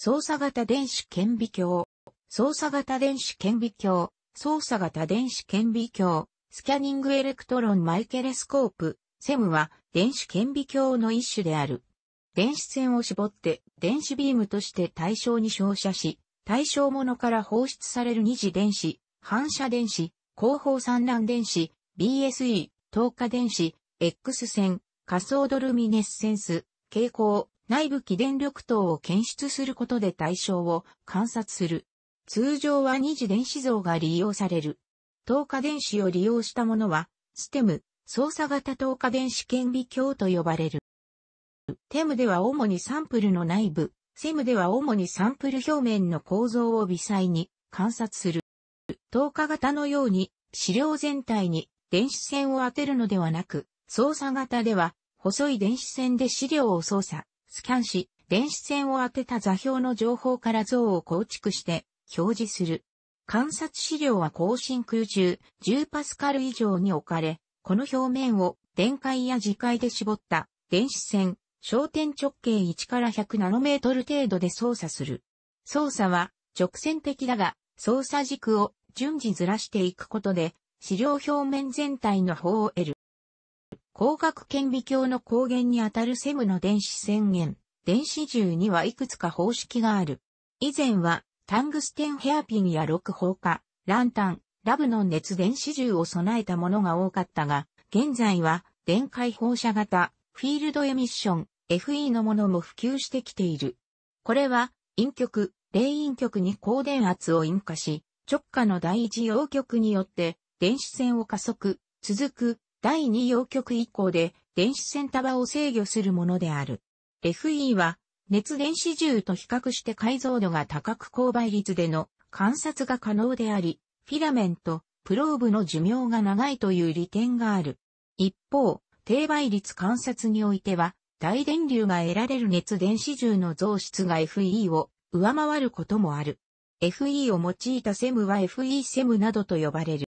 操作型電子顕微鏡、操作型電子顕微鏡、操作型電子顕微鏡、スキャニングエレクトロンマイケレスコープ、セムは電子顕微鏡の一種である。電子線を絞って電子ビームとして対象に照射し、対象物から放出される二次電子、反射電子、後方散乱電子、BSE、透過電子、X 線、仮想ドルミネッセンス、蛍光、内部起電力等を検出することで対象を観察する。通常は二次電子像が利用される。透過電子を利用したものは、ステム、操作型透過電子顕微鏡と呼ばれる。テムでは主にサンプルの内部、セムでは主にサンプル表面の構造を微細に観察する。透過型のように資料全体に電子線を当てるのではなく、操作型では細い電子線で資料を操作。スキャンし、電子線を当てた座標の情報から像を構築して表示する。観察資料は高真空中10パスカル以上に置かれ、この表面を電解や磁界で絞った電子線、焦点直径1から100ナノメートル程度で操作する。操作は直線的だが、操作軸を順次ずらしていくことで、資料表面全体の方を得る。光学顕微鏡の光源にあたるセムの電子宣言、電子銃にはいくつか方式がある。以前は、タングステンヘアピンや六砲火、ランタン、ラブの熱電子銃を備えたものが多かったが、現在は、電解放射型、フィールドエミッション、FE のものも普及してきている。これは、陰極、霊陰極に高電圧を引火し、直下の第一陽極によって、電子線を加速、続く、第二陽局以降で電子線束を制御するものである。FE は熱電子銃と比較して解像度が高く勾配率での観察が可能であり、フィラメント、プローブの寿命が長いという利点がある。一方、低倍率観察においては、大電流が得られる熱電子銃の増出が FE を上回ることもある。FE を用いたセムは FE セムなどと呼ばれる。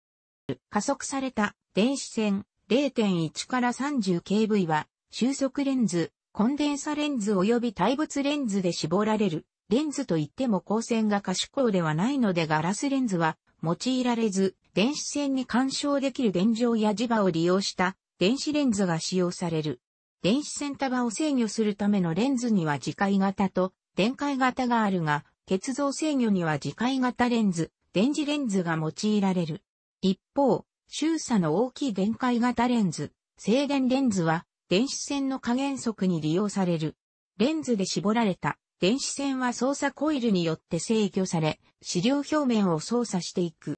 加速された電子線、0.1から 30kV は、収束レンズ、コンデンサレンズ及び対物レンズで絞られる。レンズといっても光線が可視光ではないのでガラスレンズは用いられず、電子線に干渉できる電状や磁場を利用した電子レンズが使用される。電子線束を制御するためのレンズには磁界型と電解型があるが、結像制御には磁界型レンズ、電磁レンズが用いられる。一方、周差の大きい限界型レンズ、静電レンズは、電子線の加減速に利用される。レンズで絞られた電子線は操作コイルによって制御され、資料表面を操作していく。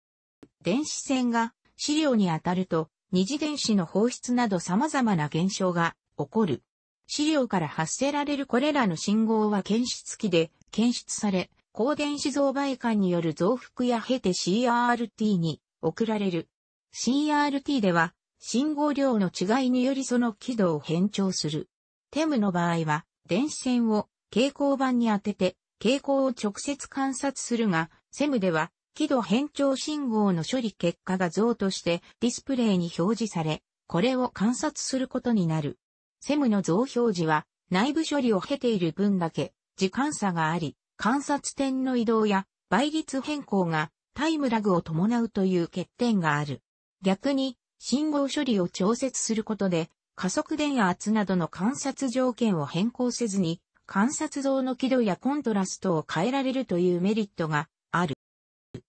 電子線が資料に当たると、二次電子の放出など様々な現象が起こる。資料から発せられるこれらの信号は検出器で検出され、高電子増倍感による増幅や経て CRT に送られる。CRT では、信号量の違いによりその軌道を変調する。テムの場合は、電子線を蛍光板に当てて、蛍光を直接観察するが、セムでは、輝度変調信号の処理結果が像としてディスプレイに表示され、これを観察することになる。セムの像表示は内部処理を経ている分だけ時間差があり、観察点の移動や倍率変更がタイムラグを伴うという欠点がある。逆に、信号処理を調節することで、加速電圧などの観察条件を変更せずに、観察像の輝度やコントラストを変えられるというメリットがある。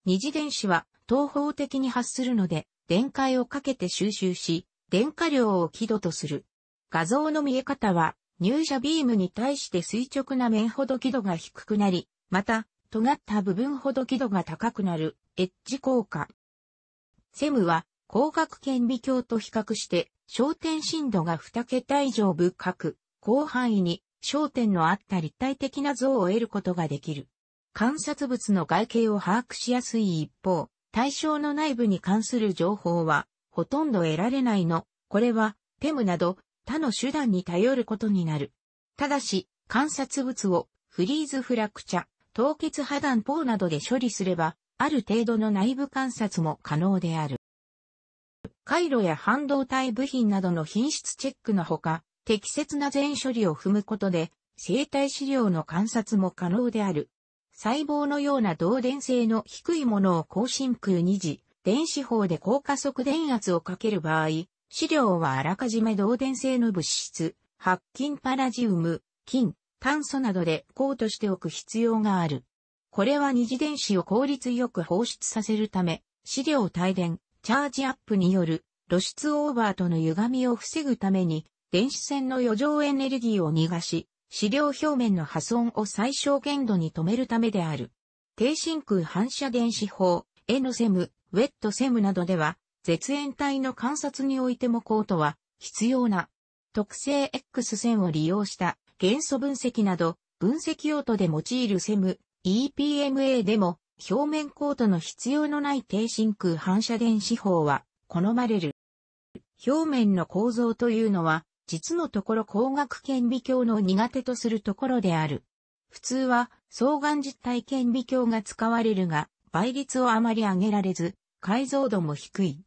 二次電子は東方的に発するので、電解をかけて収集し、電荷量を輝度とする。画像の見え方は、入射ビームに対して垂直な面ほど輝度が低くなり、また、尖った部分ほど輝度が高くなる、エッジ効果。セムは、光学顕微鏡と比較して、焦点深度が2桁以上仏く、広範囲に焦点のあった立体的な像を得ることができる。観察物の外形を把握しやすい一方、対象の内部に関する情報はほとんど得られないの。これは、テムなど他の手段に頼ることになる。ただし、観察物をフリーズフラクチャ、凍結破断ポーなどで処理すれば、ある程度の内部観察も可能である。回路や半導体部品などの品質チェックのほか、適切な全処理を踏むことで、生体資料の観察も可能である。細胞のような導電性の低いものを高真空2次、電子法で高加速電圧をかける場合、資料はあらかじめ導電性の物質、白金パラジウム、金、炭素などでコートしておく必要がある。これは二次電子を効率よく放出させるため、資料帯電、チャージアップによる露出オーバーとの歪みを防ぐために、電子線の余剰エネルギーを逃がし、資料表面の破損を最小限度に止めるためである。低真空反射電子法、エノセム、ウェットセムなどでは、絶縁体の観察においてもコートは必要な特性 X 線を利用した元素分析など分析用途で用いるセム EPMA でも表面コートの必要のない低真空反射電子法は好まれる。表面の構造というのは、実のところ光学顕微鏡の苦手とするところである。普通は双眼実体顕微鏡が使われるが、倍率をあまり上げられず、解像度も低い。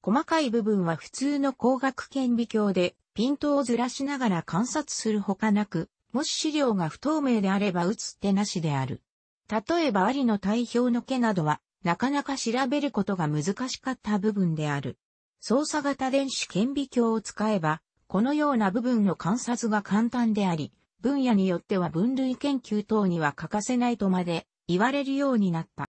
細かい部分は普通の光学顕微鏡でピントをずらしながら観察するほかなく、もし資料が不透明であれば打つ手なしである。例えばアリの体表の毛などは、なかなか調べることが難しかった部分である。操作型電子顕微鏡を使えば、このような部分の観察が簡単であり、分野によっては分類研究等には欠かせないとまで言われるようになった。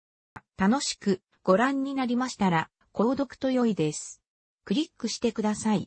楽しくご覧になりましたら、購読と良いです。クリックしてください。